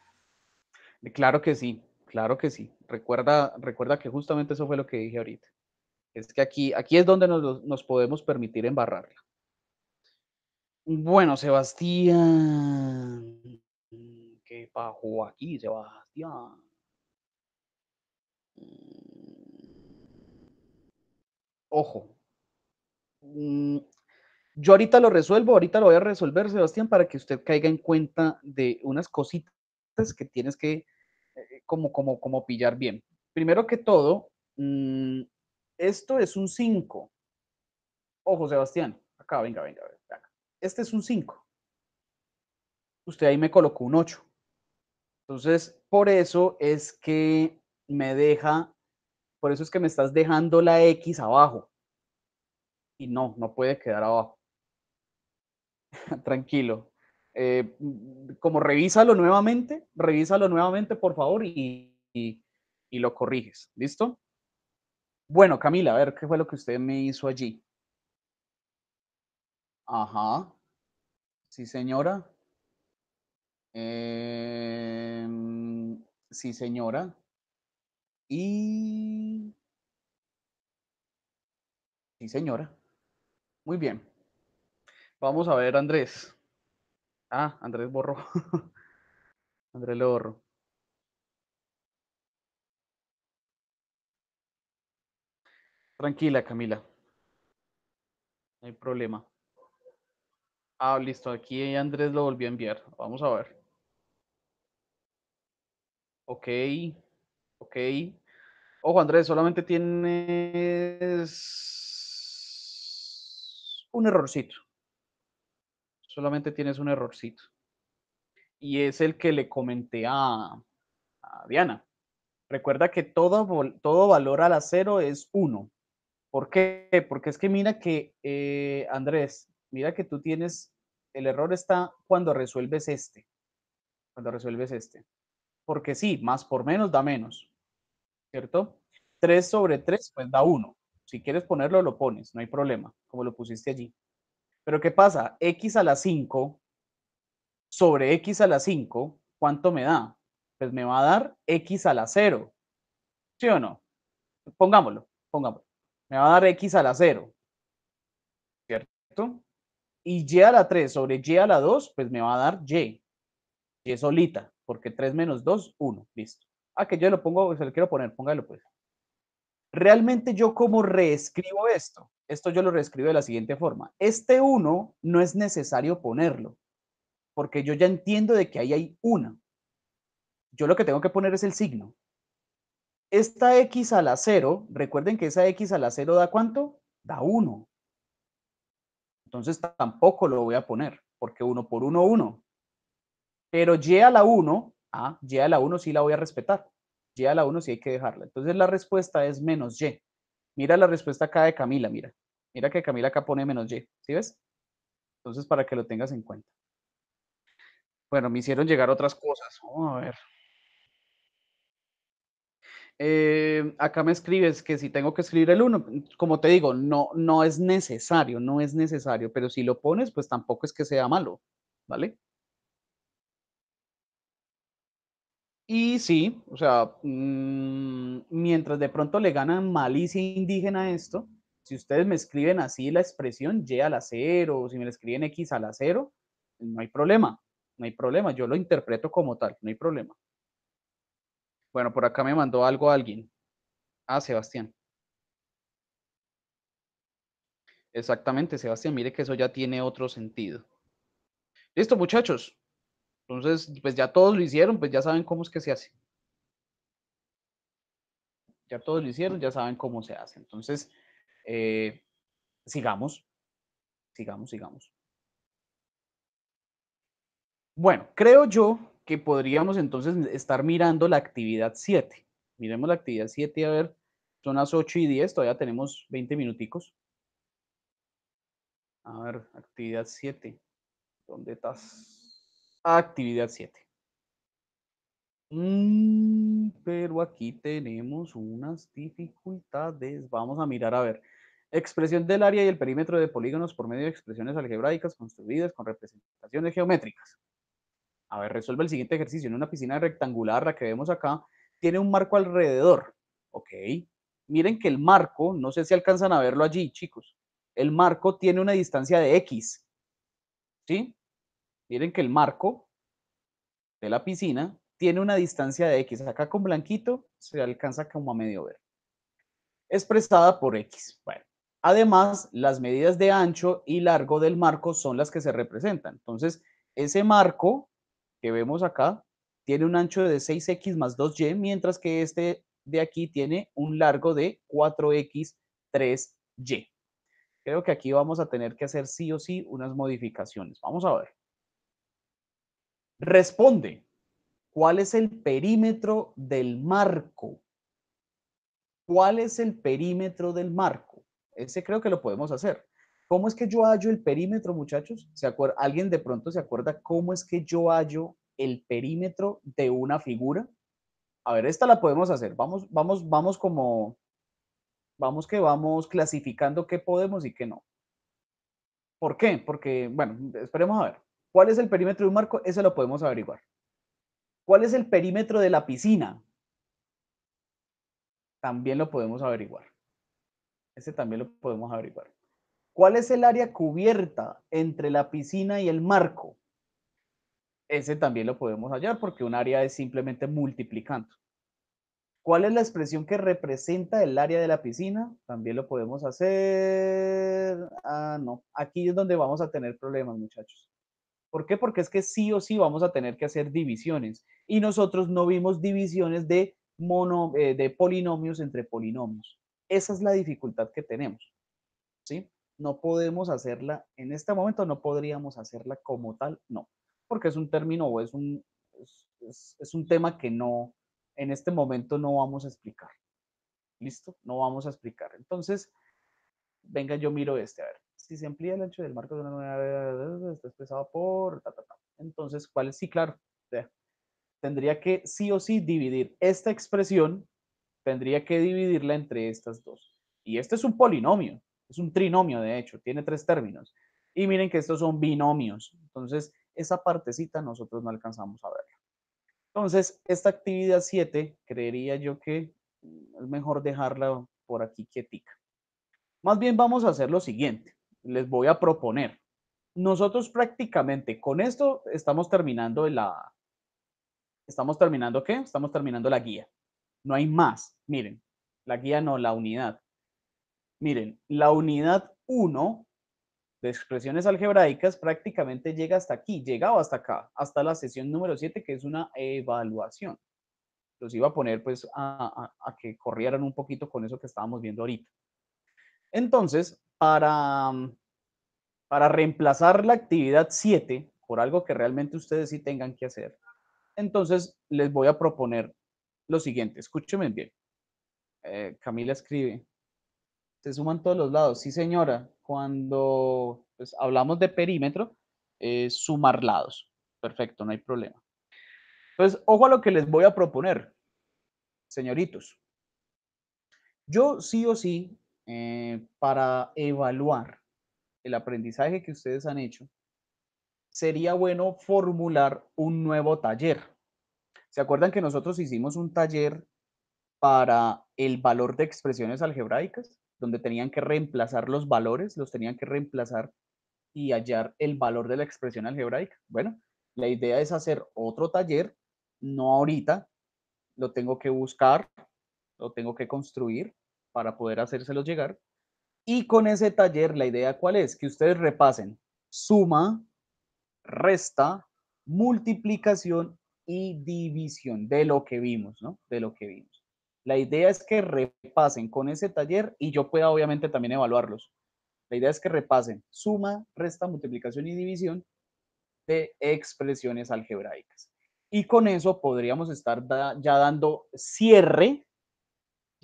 Claro que sí, claro que sí. Recuerda, recuerda que justamente eso fue lo que dije ahorita. Es que aquí, aquí es donde nos, nos podemos permitir embarrarla. Bueno, Sebastián. Bajo aquí, Sebastián. Ojo. Mm, yo ahorita lo resuelvo, ahorita lo voy a resolver, Sebastián, para que usted caiga en cuenta de unas cositas que tienes que eh, eh, como, como, como pillar bien. Primero que todo, mm, esto es un 5. Ojo, Sebastián, acá, venga, venga, venga. Este es un 5. Usted ahí me colocó un 8. Entonces, por eso es que me deja, por eso es que me estás dejando la X abajo. Y no, no puede quedar abajo. Tranquilo. Eh, como revísalo nuevamente, revísalo nuevamente, por favor, y, y lo corriges. ¿Listo? Bueno, Camila, a ver qué fue lo que usted me hizo allí. Ajá. Sí, señora. Em, sí, señora. Y... Sí, señora. Muy bien. Vamos a ver, Andrés. Ah, Andrés borró. Andrés lo borró. Tranquila, Camila. No hay problema. Ah, listo. Aquí Andrés lo volvió a enviar. Vamos a ver. Ok, ok. Ojo, Andrés, solamente tienes un errorcito. Solamente tienes un errorcito. Y es el que le comenté a, Diana. Recuerda que todo, todo valor al acero es 1. ¿Por qué? Porque es que mira que, eh, Andrés, mira que tú tienes, el error está cuando resuelves este. Cuando resuelves este porque sí, más por menos da menos, ¿cierto? 3 sobre 3, pues da 1. Si quieres ponerlo, lo pones, no hay problema, como lo pusiste allí. Pero ¿qué pasa? X a la 5 sobre X a la 5, ¿cuánto me da? Pues me va a dar X a la 0. ¿Sí o no? Pongámoslo, pongámoslo. Me va a dar X a la 0. ¿Cierto? Y Y a la 3 sobre Y a la 2, pues me va a dar Y. Y solita porque 3 menos 2, 1, listo. Ah, que yo lo pongo, se lo quiero poner, póngalo pues. Realmente yo como reescribo esto, esto yo lo reescribo de la siguiente forma. Este 1 no es necesario ponerlo, porque yo ya entiendo de que ahí hay una. Yo lo que tengo que poner es el signo. Esta x a la 0, recuerden que esa x a la 0 da cuánto? Da 1. Entonces tampoco lo voy a poner, porque 1 por 1, 1. Pero Y a la 1, ah, Y a la 1 sí la voy a respetar. Y a la 1 sí hay que dejarla. Entonces la respuesta es menos Y. Mira la respuesta acá de Camila, mira. Mira que Camila acá pone menos Y, ¿sí ves? Entonces para que lo tengas en cuenta. Bueno, me hicieron llegar otras cosas. Vamos a ver. Eh, acá me escribes que si tengo que escribir el 1, como te digo, no, no es necesario, no es necesario, pero si lo pones, pues tampoco es que sea malo, ¿vale? Y sí, o sea, mm, mientras de pronto le ganan malicia indígena a esto, si ustedes me escriben así la expresión Y a la cero, o si me la escriben X a la cero, no hay problema, no hay problema, yo lo interpreto como tal, no hay problema. Bueno, por acá me mandó algo alguien. Ah, Sebastián. Exactamente, Sebastián, mire que eso ya tiene otro sentido. Listo, muchachos. Entonces, pues ya todos lo hicieron, pues ya saben cómo es que se hace. Ya todos lo hicieron, ya saben cómo se hace. Entonces, eh, sigamos, sigamos, sigamos. Bueno, creo yo que podríamos entonces estar mirando la actividad 7. Miremos la actividad 7, a ver, son las 8 y 10, todavía tenemos 20 minuticos. A ver, actividad 7, ¿dónde estás? actividad 7. Mm, pero aquí tenemos unas dificultades. Vamos a mirar a ver. Expresión del área y el perímetro de polígonos por medio de expresiones algebraicas construidas con representaciones geométricas. A ver, resuelve el siguiente ejercicio. En una piscina rectangular, la que vemos acá, tiene un marco alrededor. Ok. Miren que el marco, no sé si alcanzan a verlo allí, chicos. El marco tiene una distancia de X. ¿Sí? Miren que el marco de la piscina tiene una distancia de X. Acá con blanquito se alcanza como a medio ver. Expresada por X. Bueno, además, las medidas de ancho y largo del marco son las que se representan. Entonces, ese marco que vemos acá tiene un ancho de 6X más 2Y, mientras que este de aquí tiene un largo de 4X, 3Y. Creo que aquí vamos a tener que hacer sí o sí unas modificaciones. Vamos a ver. Responde, ¿cuál es el perímetro del marco? ¿Cuál es el perímetro del marco? Ese creo que lo podemos hacer. ¿Cómo es que yo hallo el perímetro, muchachos? ¿Alguien de pronto se acuerda cómo es que yo hallo el perímetro de una figura? A ver, esta la podemos hacer. Vamos, vamos, vamos como, vamos que vamos clasificando qué podemos y qué no. ¿Por qué? Porque, bueno, esperemos a ver. ¿Cuál es el perímetro de un marco? Ese lo podemos averiguar. ¿Cuál es el perímetro de la piscina? También lo podemos averiguar. Ese también lo podemos averiguar. ¿Cuál es el área cubierta entre la piscina y el marco? Ese también lo podemos hallar porque un área es simplemente multiplicando. ¿Cuál es la expresión que representa el área de la piscina? También lo podemos hacer... Ah, no. Aquí es donde vamos a tener problemas, muchachos. ¿Por qué? Porque es que sí o sí vamos a tener que hacer divisiones. Y nosotros no vimos divisiones de, eh, de polinomios entre polinomios. Esa es la dificultad que tenemos. ¿sí? No podemos hacerla, en este momento no podríamos hacerla como tal, no. Porque es un término o es un, es un tema que no, en este momento no vamos a explicar. ¿Listo? No vamos a explicar. Entonces, venga, yo miro este, a ver si se amplía el ancho del marco de una nueva está expresado por Entonces, ¿cuál es? Sí, claro. Tendría que sí o sí dividir esta expresión, tendría que dividirla entre estas dos. Y este es un polinomio, es un trinomio de hecho, tiene tres términos. Y miren que estos son binomios. Entonces, esa partecita nosotros no alcanzamos a verla. Entonces, esta actividad 7, creería yo que es mejor dejarla por aquí quietica. Más bien vamos a hacer lo siguiente les voy a proponer. Nosotros prácticamente con esto estamos terminando la... ¿Estamos terminando qué? Estamos terminando la guía. No hay más. Miren, la guía no, la unidad. Miren, la unidad 1 de expresiones algebraicas prácticamente llega hasta aquí, llegaba hasta acá, hasta la sesión número 7, que es una evaluación. Los iba a poner pues a, a que corrieran un poquito con eso que estábamos viendo ahorita. Entonces, Mm, para, reemplazar la actividad 7 por algo que realmente ustedes sí tengan que hacer, entonces les voy a proponer lo siguiente. Escúcheme bien. Eh, Camila escribe, se suman todos los lados. Sí, señora, cuando pues, hablamos de perímetro, es eh, sumar lados. Perfecto, no hay problema. Entonces, ojo a lo que les voy a proponer, señoritos. Yo sí o sí eh, para evaluar el aprendizaje que ustedes han hecho, sería bueno formular un nuevo taller. ¿Se acuerdan que nosotros hicimos un taller para el valor de expresiones algebraicas, donde tenían que reemplazar los valores, los tenían que reemplazar y hallar el valor de la expresión algebraica? Bueno, la idea es hacer otro taller, no ahorita, lo tengo que buscar, lo tengo que construir, para poder hacérselos llegar. Y con ese taller, la idea cuál es? Que ustedes repasen suma, resta, multiplicación y división de lo que vimos, ¿no? De lo que vimos. La idea es que repasen con ese taller y yo pueda obviamente también evaluarlos. La idea es que repasen suma, resta, multiplicación y división de expresiones algebraicas. Y con eso podríamos estar ya dando cierre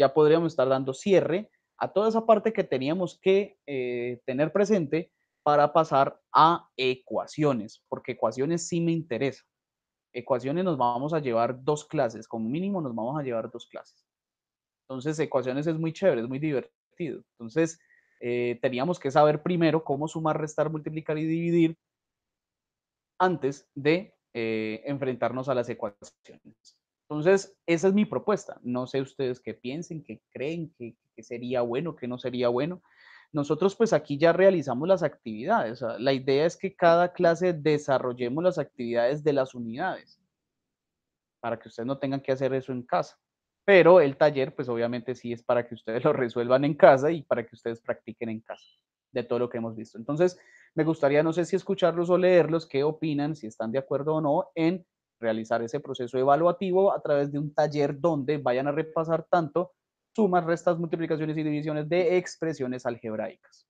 ya podríamos estar dando cierre a toda esa parte que teníamos que eh, tener presente para pasar a ecuaciones, porque ecuaciones sí me interesa. Ecuaciones nos vamos a llevar dos clases, como mínimo nos vamos a llevar dos clases. Entonces, ecuaciones es muy chévere, es muy divertido. Entonces, eh, teníamos que saber primero cómo sumar, restar, multiplicar y dividir antes de eh, enfrentarnos a las ecuaciones. Entonces, esa es mi propuesta. No sé ustedes qué piensen, qué creen, que qué sería bueno, qué no sería bueno. Nosotros pues aquí ya realizamos las actividades. La idea es que cada clase desarrollemos las actividades de las unidades para que ustedes no tengan que hacer eso en casa. Pero el taller pues obviamente sí es para que ustedes lo resuelvan en casa y para que ustedes practiquen en casa de todo lo que hemos visto. Entonces, me gustaría, no sé si escucharlos o leerlos, qué opinan, si están de acuerdo o no en realizar ese proceso evaluativo a través de un taller donde vayan a repasar tanto sumas, restas, multiplicaciones y divisiones de expresiones algebraicas.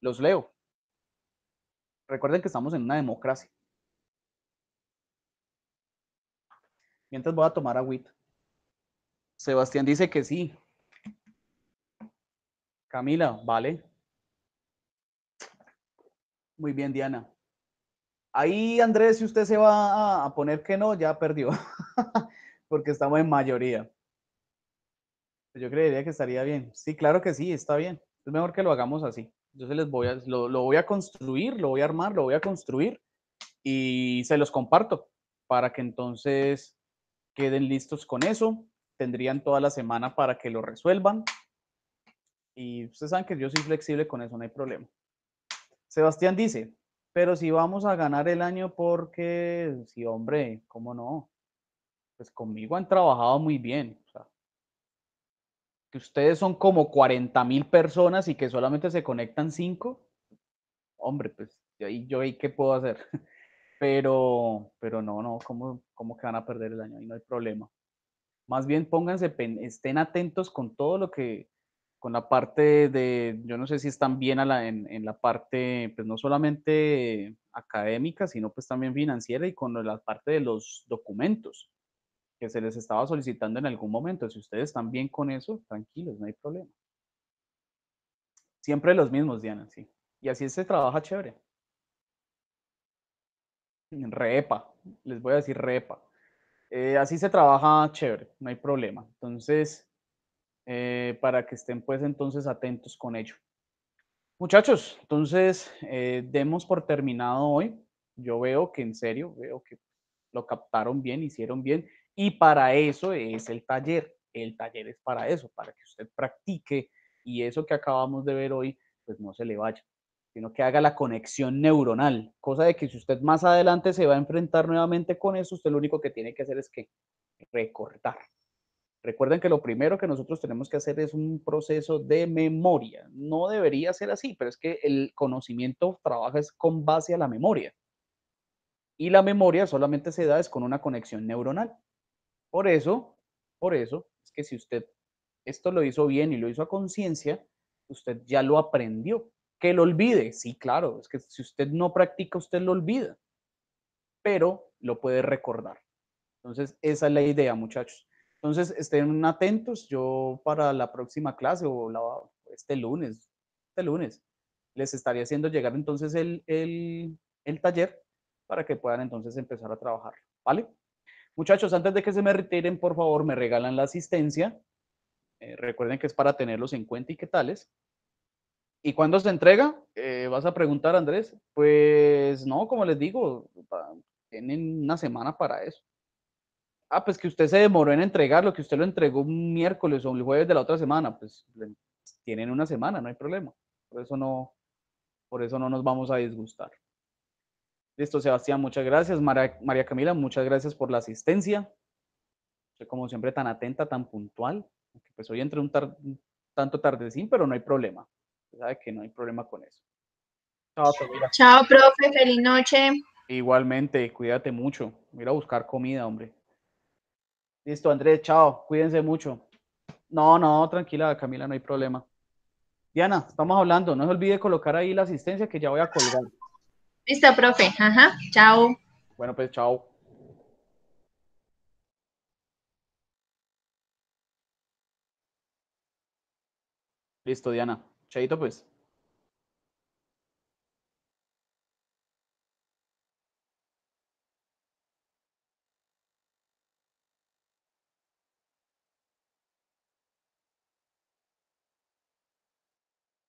Los leo. Recuerden que estamos en una democracia. Mientras voy a tomar agüita. Sebastián dice que sí. Camila, vale. Muy bien, Diana. Ahí, Andrés, si usted se va a poner que no, ya perdió, porque estamos en mayoría. Pues yo creería que estaría bien. Sí, claro que sí, está bien. Es mejor que lo hagamos así. Yo les voy a, lo, lo voy a construir, lo voy a armar, lo voy a construir y se los comparto para que entonces queden listos con eso. Tendrían toda la semana para que lo resuelvan. Y ustedes saben que yo soy flexible con eso, no hay problema. Sebastián dice, pero si vamos a ganar el año porque, sí, hombre, ¿cómo no? Pues conmigo han trabajado muy bien. que ustedes son como 40 mil personas y que solamente se conectan 5, hombre, pues yo ahí, yo qué puedo hacer. Pero, pero no, no, ¿cómo, ¿cómo que van a perder el año? Ahí no hay problema. Más bien pónganse, estén atentos con todo lo que con la parte de, yo no sé si están bien en, la parte, pues no solamente académica, sino pues también financiera y con la parte de los documentos que se les estaba solicitando en algún momento. Si ustedes están bien con eso, tranquilos, no hay problema. Siempre los mismos, Diana, sí. Y así se trabaja chévere. Repa, les voy a decir repa. Eh, así se trabaja chévere, no hay problema. Entonces, eh, para que estén pues entonces atentos con ello. Muchachos, entonces eh, demos por terminado hoy. Yo veo que en serio, veo que lo captaron bien, hicieron bien y para eso es el taller. El taller es para eso, para que usted practique y eso que acabamos de ver hoy, pues no se le vaya, sino que haga la conexión neuronal, cosa de que si usted más adelante se va a enfrentar nuevamente con eso, usted lo único que tiene que hacer es que recortar. Recuerden que lo primero que nosotros tenemos que hacer es un proceso de memoria. No debería ser así, pero es que el conocimiento trabaja con base a la memoria. Y la memoria solamente se da con una conexión neuronal. Por eso, por eso, es que si usted esto lo hizo bien y lo hizo a conciencia, usted ya lo aprendió. Que lo olvide, sí, claro, es que si usted no practica, usted lo olvida, pero lo puede recordar. Entonces, esa es la idea, muchachos. Entonces, estén atentos. Yo para la próxima clase o este lunes, este lunes, les estaría haciendo llegar entonces el, taller para que puedan entonces empezar a trabajar, ¿vale? Muchachos, antes de que se me retiren, por favor, me regalan la asistencia. Eh, recuerden que es para tenerlos en cuenta y qué tales. ¿Y cuándo se entrega? Eh, vas a preguntar, Andrés. Pues no, como les digo, tienen una semana para eso ah, pues que usted se demoró en entregarlo, que usted lo entregó un miércoles o un jueves de la otra semana, pues tienen una semana, no hay problema. Por eso no, por eso no nos vamos a disgustar. Listo, Sebastián, muchas gracias. María, Camila, muchas gracias por la asistencia. Soy como siempre tan atenta, tan puntual. Pues hoy entré un, tanto tardecín, pero no hay problema. sabe que no hay problema con eso. Chao, Chao, profe. Feliz noche. Igualmente, cuídate mucho. Voy a buscar comida, hombre. Listo, Andrés, chao, cuídense mucho. No, no, tranquila, Camila, no hay problema. Diana, estamos hablando, no se olvide colocar ahí la asistencia que ya voy a colgar. Listo, profe, ajá, chao. Bueno, pues chao. Listo, Diana. Chaito, pues.